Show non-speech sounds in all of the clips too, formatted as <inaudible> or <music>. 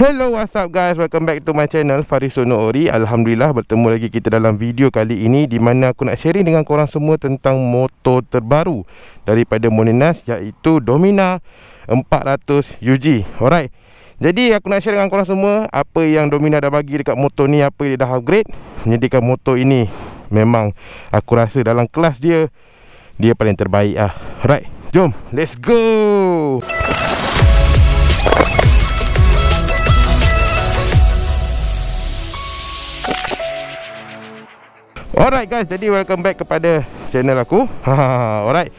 Hello, what's up guys? Welcome back to my channel Farisono Ori. Alhamdulillah bertemu lagi kita dalam video kali ini di mana aku nak sharing dengan korang semua tentang motor terbaru daripada Moninas iaitu Domina 400 UG. Alright. Jadi aku nak share dengan korang semua apa yang Domina dah bagi dekat motor ni, apa dia dah upgrade. Menyediakan motor ini memang aku rasa dalam kelas dia dia paling terbaik ah. Alright. Jom, let's go. Alright guys, jadi welcome back kepada channel aku <laughs> Alright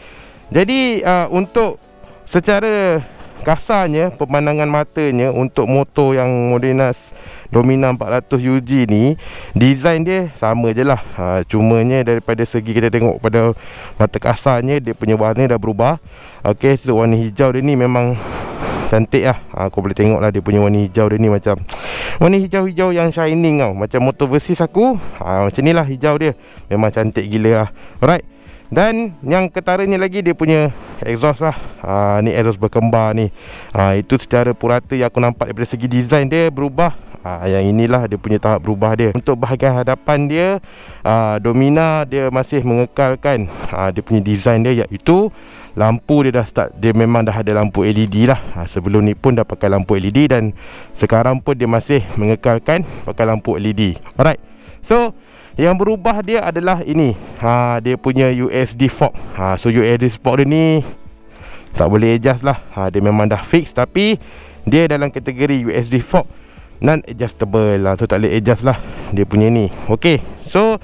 Jadi uh, untuk secara kasarnya, pemandangan matanya untuk motor yang Modenas Domina 400UG ni Design dia sama je lah ha, Cumanya daripada segi kita tengok pada mata kasarnya, dia punya warna dah berubah Okay, so warna hijau dia ni memang cantik lah ha, ah, Kau boleh tengok lah dia punya warna hijau dia ni macam Warna hijau-hijau yang shining tau Macam motor versus aku ha, Macam ni lah hijau dia Memang cantik gila lah Alright Dan yang ketara ni lagi dia punya exhaust lah ha, Ni exhaust berkembar ni ha, Itu secara purata yang aku nampak daripada segi design dia berubah Ha, yang inilah dia punya tahap berubah dia Untuk bahagian hadapan dia aa, Domina dia masih mengekalkan aa, Dia punya design dia iaitu lampu dia dah start dia memang dah ada lampu LED lah ha, sebelum ni pun dah pakai lampu LED dan sekarang pun dia masih mengekalkan pakai lampu LED alright so yang berubah dia adalah ini ha, dia punya USD fork ha, so USD fork dia ni tak boleh adjust lah ha, dia memang dah fix tapi dia dalam kategori USD fork non adjustable lah ha, so tak boleh adjust lah dia punya ni ok so so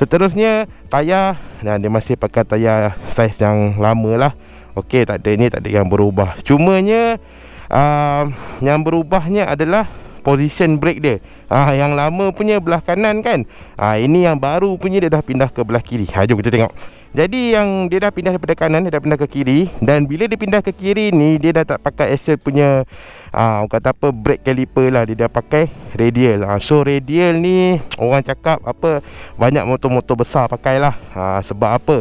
Seterusnya tayar dan nah, dia masih pakai tayar saiz yang lama lah. Okey tak ada ni tak ada yang berubah. Cumanya um, yang berubahnya adalah position brake dia. Ah ha, yang lama punya belah kanan kan. Ah ha, ini yang baru punya dia dah pindah ke belah kiri. Ha jom kita tengok. Jadi yang dia dah pindah daripada kanan Dia dah pindah ke kiri Dan bila dia pindah ke kiri ni Dia dah tak pakai axle punya Haa ah, kata apa Brake caliper lah Dia dah pakai radial ha, So radial ni Orang cakap apa Banyak motor-motor besar pakai lah ha, Sebab apa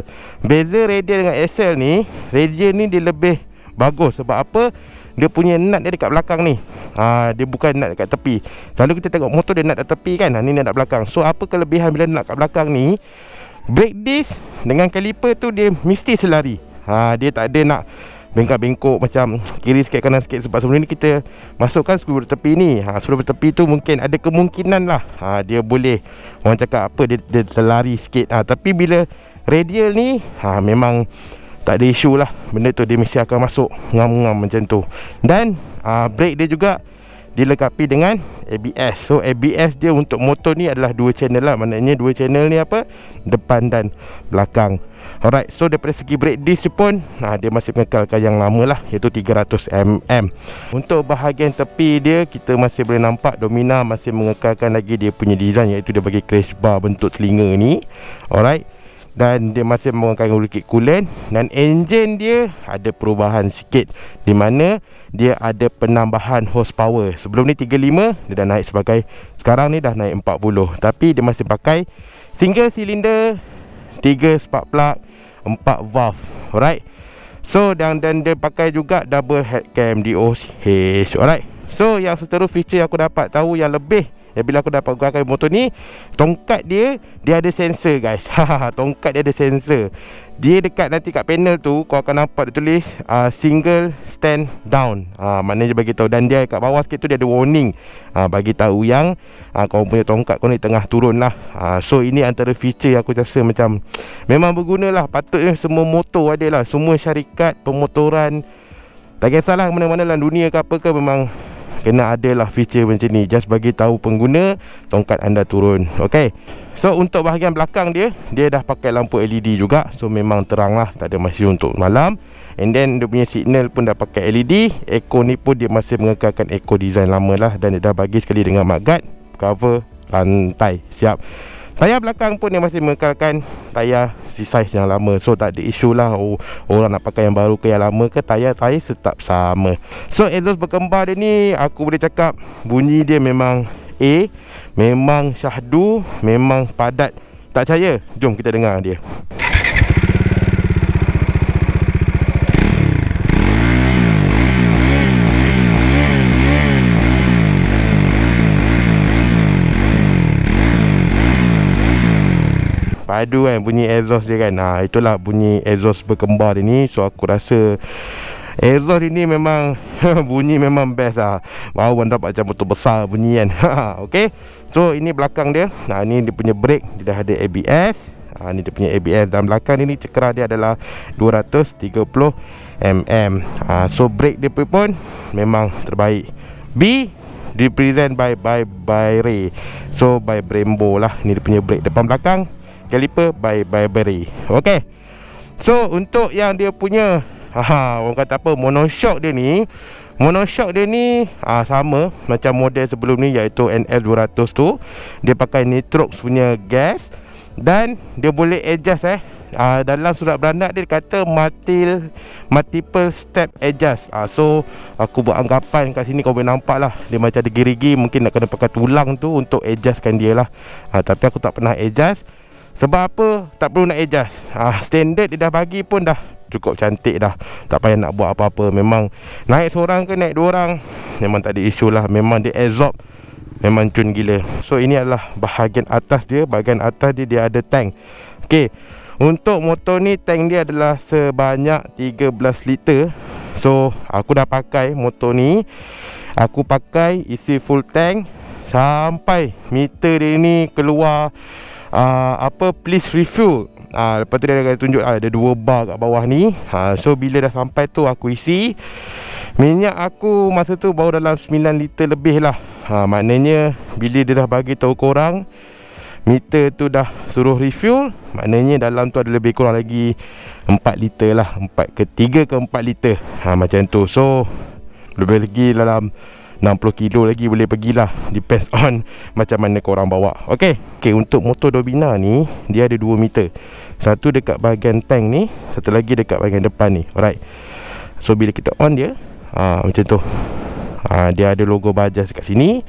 Beza radial dengan axle ni Radial ni dia lebih Bagus sebab apa Dia punya nut dia dekat belakang ni ha, Dia bukan nut dekat tepi Selalu kita tengok motor dia nut dekat tepi kan ha, Ni nut dekat belakang So apa kelebihan bila nut dekat belakang ni Break disc dengan kaliper tu dia mesti selari. Ha, dia tak ada nak bengkak-bengkok macam kiri sikit kanan sikit sebab sebelum ni kita masukkan skru tepi ni. Ha skru tepi tu mungkin ada kemungkinan lah ha, dia boleh orang cakap apa dia, dia terlari sikit. Ha, tapi bila radial ni ha, memang tak ada isu lah benda tu dia mesti akan masuk ngam-ngam macam tu. Dan ha, brake dia juga dilengkapi dengan ABS. So ABS dia untuk motor ni adalah dua channel lah. Maknanya dua channel ni apa? Depan dan belakang. Alright. So daripada segi brake disc pun ha, dia masih mengekalkan yang lama lah. Iaitu 300mm. Untuk bahagian tepi dia kita masih boleh nampak Domina masih mengekalkan lagi dia punya design. Iaitu dia bagi crash bar bentuk telinga ni. Alright dan dia masih menggunakan ulikit coolant dan enjin dia ada perubahan sikit di mana dia ada penambahan horsepower sebelum ni 35 dia dah naik sebagai sekarang ni dah naik 40 tapi dia masih pakai single silinder 3 spark plug 4 valve alright so dan dan dia pakai juga double head cam DOH alright so yang seterusnya feature yang aku dapat tahu yang lebih Ya, bila aku dapat gunakan motor ni Tongkat dia Dia ada sensor guys <laughs> Tongkat dia ada sensor Dia dekat nanti kat panel tu Kau akan nampak dia tulis uh, Single stand down uh, ah, Mana dia tahu Dan dia kat bawah sikit tu Dia ada warning uh, bagi tahu yang uh, Kau punya tongkat kau ni tengah turun lah uh, So ini antara feature yang aku rasa macam Memang berguna lah Patutnya semua motor ada lah Semua syarikat Pemotoran Tak kisahlah mana-mana dalam Dunia ke apa ke memang kena ada lah feature macam ni just bagi tahu pengguna tongkat anda turun okey so untuk bahagian belakang dia dia dah pakai lampu LED juga so memang teranglah tak ada masih untuk malam And then dia punya signal pun dah pakai LED Echo ni pun dia masih mengekalkan Echo design lama lah Dan dia dah bagi sekali dengan mag guard Cover Lantai Siap Tayar belakang pun dia masih mengekalkan tayar si size yang lama. So tak ada isu lah oh, orang nak pakai yang baru ke yang lama ke tayar saya tetap sama. So exhaust berkembar dia ni aku boleh cakap bunyi dia memang A. Memang syahdu. Memang padat. Tak percaya? Jom kita dengar dia. Dia. padu kan bunyi exhaust dia kan. Ha itulah bunyi exhaust berkembar dia ni. So aku rasa Exhaust ini memang <laughs> bunyi memang best lah Wow, anda dapat macam betul besar bunyi kan <laughs> Okay So, ini belakang dia Nah, ini dia punya brake Dia dah ada ABS Ha, ah, ini dia punya ABS Dan belakang ini cekerah dia adalah 230mm ha, ah, So, brake dia pun memang terbaik B Represent by by by Ray So, by Brembo lah Ini dia punya brake depan belakang caliper by Burberry. Okey. So untuk yang dia punya ha orang kata apa monoshock dia ni Monoshock dia ni aa, ah, sama macam model sebelum ni iaitu NL200 tu Dia pakai nitrox punya gas Dan dia boleh adjust eh aa, ah, Dalam surat beranak dia kata multiple, multiple step adjust aa, ah, So aku buat anggapan kat sini kau boleh nampak lah Dia macam ada gerigi mungkin nak kena pakai tulang tu untuk adjustkan dia lah aa, Tapi aku tak pernah adjust sebab apa? Tak perlu nak adjust. Ah standard dia dah bagi pun dah cukup cantik dah. Tak payah nak buat apa-apa. Memang naik seorang ke naik dua orang memang tak ada isu lah. Memang dia absorb memang cun gila. So ini adalah bahagian atas dia, bahagian atas dia dia ada tank. Okay, Untuk motor ni tank dia adalah sebanyak 13 liter. So aku dah pakai motor ni. Aku pakai isi full tank sampai meter dia ni keluar uh, apa please review. uh, ah, lepas tu dia akan tunjuk uh, ada dua bar kat bawah ni uh, so bila dah sampai tu aku isi minyak aku masa tu baru dalam 9 liter lebih lah ha, uh, maknanya bila dia dah bagi tahu korang meter tu dah suruh refuel maknanya dalam tu ada lebih kurang lagi 4 liter lah 4 ke 3 ke 4 liter ha, macam tu so lebih lagi dalam 60 kilo lagi boleh pergilah depends <laughs> on macam mana korang bawa Okay, okay untuk motor Dobina ni dia ada 2 meter satu dekat bahagian tank ni satu lagi dekat bahagian depan ni alright so bila kita on dia aa, ah, macam tu aa, ah, dia ada logo bajaj kat sini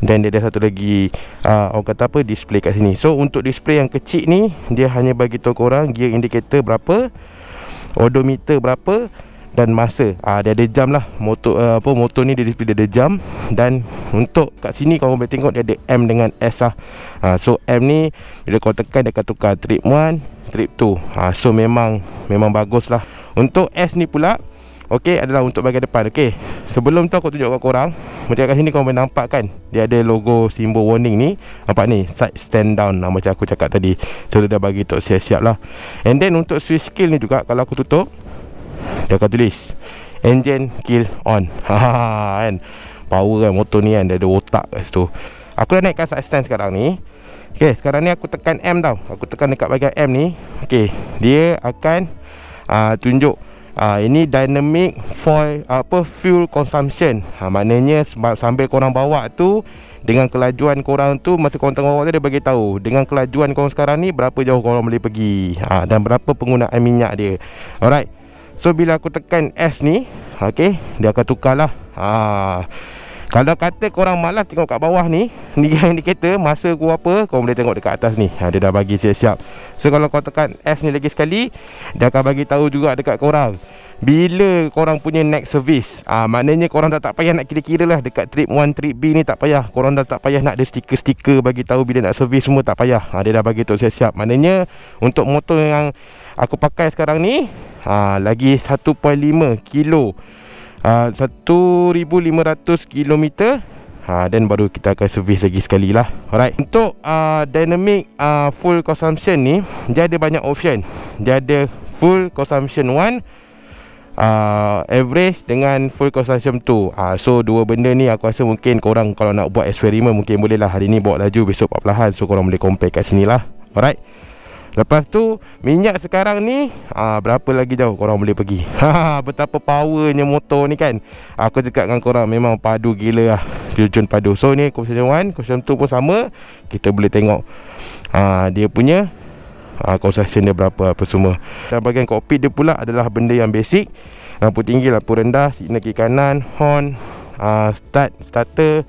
dan dia ada satu lagi aa, ah, orang kata apa display kat sini so untuk display yang kecil ni dia hanya bagi tahu kau orang gear indicator berapa odometer berapa dan masa ha, dia ada jam lah motor uh, eh, apa motor ni dia display dia ada jam dan untuk kat sini kau boleh tengok dia ada M dengan S lah ha, so M ni bila kau tekan dia akan tukar trip 1 trip 2 ha, ah, so memang memang bagus lah untuk S ni pula ok adalah untuk bagian depan ok sebelum tu aku tunjuk kat korang macam kat sini kau boleh nampak kan dia ada logo simbol warning ni nampak ni side stand down lah, macam aku cakap tadi so dia dah bagi tu siap-siap lah and then untuk switch skill ni juga kalau aku tutup dia akan tulis Engine kill on <laughs> Haa kan Power kan motor ni kan Dia ada otak kat situ Aku dah naikkan sustain sekarang ni Okay sekarang ni aku tekan M tau Aku tekan dekat bagian M ni Okay Dia akan uh, Tunjuk uh, Ini dynamic foil Apa fuel consumption ha, Maknanya sambil korang bawa tu dengan kelajuan korang tu Masa korang tengah bawa tu Dia bagi tahu Dengan kelajuan korang sekarang ni Berapa jauh korang boleh pergi ha, Dan berapa penggunaan minyak dia Alright So bila aku tekan S ni Okay Dia akan tukar lah Haa kalau kata korang malas tengok kat bawah ni Ni yang ni kereta Masa aku apa Korang boleh tengok dekat atas ni ha, Dia dah bagi siap-siap So kalau korang tekan S ni lagi sekali Dia akan bagi tahu juga dekat korang Bila korang punya next service ah ha, Maknanya korang dah tak payah nak kira-kira lah Dekat trip 1, trip B ni tak payah Korang dah tak payah nak ada stiker-stiker Bagi tahu bila nak service semua tak payah ha, Dia dah bagi tu siap-siap Maknanya Untuk motor yang Aku pakai sekarang ni ha, Lagi 1.5 kilo ha, 1500 kilometer ha, Then baru kita akan servis lagi sekali lah Alright Untuk uh, dynamic uh, full consumption ni Dia ada banyak option Dia ada full consumption one, Uh, average dengan full consumption tu uh, So dua benda ni aku rasa mungkin korang kalau nak buat eksperimen mungkin boleh lah Hari ni bawa laju besok 40an so korang boleh compare kat sini lah Alright Lepas tu Minyak sekarang ni aa, ah, Berapa lagi jauh korang boleh pergi <laughs> Betapa powernya motor ni kan Aku cakap dengan korang Memang padu gila lah Jujun padu So ni question 1 Question 2 pun sama Kita boleh tengok aa, ah, Dia punya aa, ah, Concession dia berapa apa semua Dan bagian cockpit dia pula adalah benda yang basic Lampu tinggi, lampu rendah Signal kiri kanan Horn Ah, start starter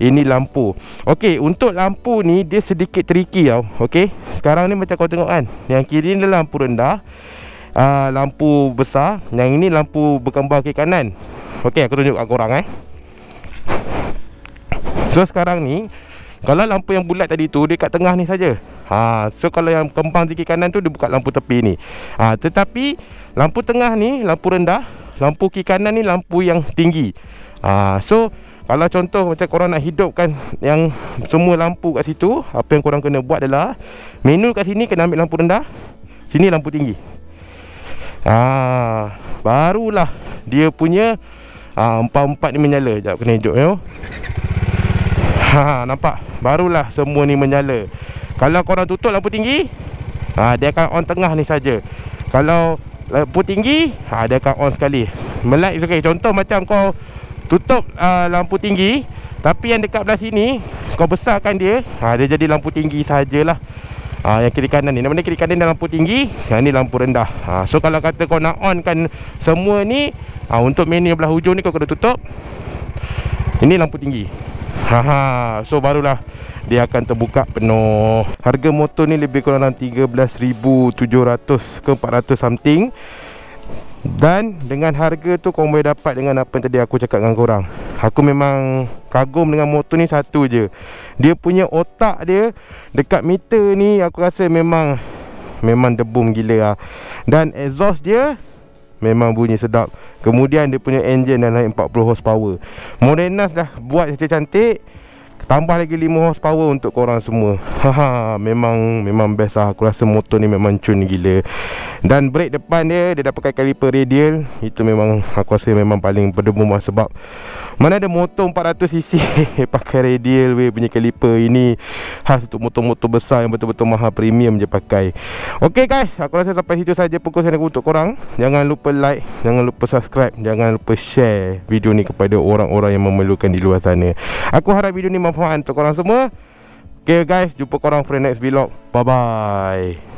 ini lampu. Okey, untuk lampu ni dia sedikit tricky tau. Okey. Sekarang ni macam kau tengok kan. Yang kiri ni lampu rendah. Uh, lampu besar, yang ini lampu berkembar ke kanan. Okey, aku tunjuk kat korang eh. So sekarang ni kalau lampu yang bulat tadi tu dia kat tengah ni saja. Ha, so kalau yang kembang kiri kanan tu dia buka lampu tepi ni. Ha, tetapi lampu tengah ni lampu rendah, lampu kiri kanan ni lampu yang tinggi. Ah so kalau contoh macam korang nak hidupkan yang semua lampu kat situ, apa yang korang kena buat adalah menu kat sini kena ambil lampu rendah, sini lampu tinggi. Ah barulah dia punya ah empat-empat ni menyala. Jap kena hidup ya. Ha nampak? Barulah semua ni menyala. Kalau korang tutup lampu tinggi, ha, dia akan on tengah ni saja. Kalau lampu tinggi, ha, dia akan on sekali. Melight okay. Contoh macam kau Tutup uh, lampu tinggi Tapi yang dekat belah sini Kau besarkan dia ha, Dia jadi lampu tinggi sahajalah Ah yang kiri kanan ni namanya kiri kanan ni lampu tinggi, yang ni lampu rendah. Ha, so kalau kata kau nak on kan semua ni, ha, untuk menu belah hujung ni kau kena tutup. Ini lampu tinggi. Ha, ha so barulah dia akan terbuka penuh. Harga motor ni lebih kurang dalam 13,700 ke 400 something. Dan dengan harga tu korang boleh dapat dengan apa yang tadi aku cakap dengan korang Aku memang kagum dengan motor ni satu je Dia punya otak dia dekat meter ni aku rasa memang Memang debum gila lah Dan exhaust dia memang bunyi sedap Kemudian dia punya engine dan naik 40 horsepower Modenas dah buat cantik-cantik Tambah lagi 5 horsepower untuk korang semua <laughs> Haha, Memang memang best lah Aku rasa motor ni memang cun gila dan brake depan dia Dia dah pakai kaliper radial Itu memang Aku rasa memang paling berdebumah Sebab Mana ada motor 400cc <laughs> Pakai radial weh Punya kaliper ini Khas untuk motor-motor besar Yang betul-betul mahal premium je pakai Okay guys Aku rasa sampai situ saja Pukul saya untuk korang Jangan lupa like Jangan lupa subscribe Jangan lupa share Video ni kepada orang-orang Yang memerlukan di luar sana Aku harap video ni Manfaat untuk korang semua Okay guys, jumpa korang for the next vlog. Bye bye.